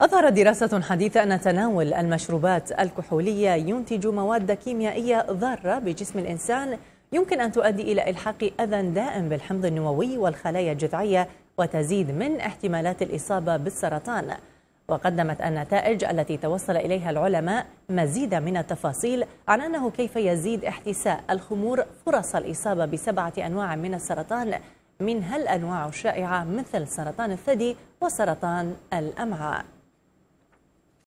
أظهرت دراسة حديثة أن تناول المشروبات الكحولية ينتج مواد كيميائية ضارة بجسم الإنسان يمكن أن تؤدي إلى إلحاق أذى دائم بالحمض النووي والخلايا الجذعية وتزيد من احتمالات الإصابة بالسرطان وقدمت النتائج التي توصل إليها العلماء مزيدا من التفاصيل عن أنه كيف يزيد احتساء الخمور فرص الإصابة بسبعة أنواع من السرطان منها الأنواع الشائعة مثل سرطان الثدي وسرطان الأمعاء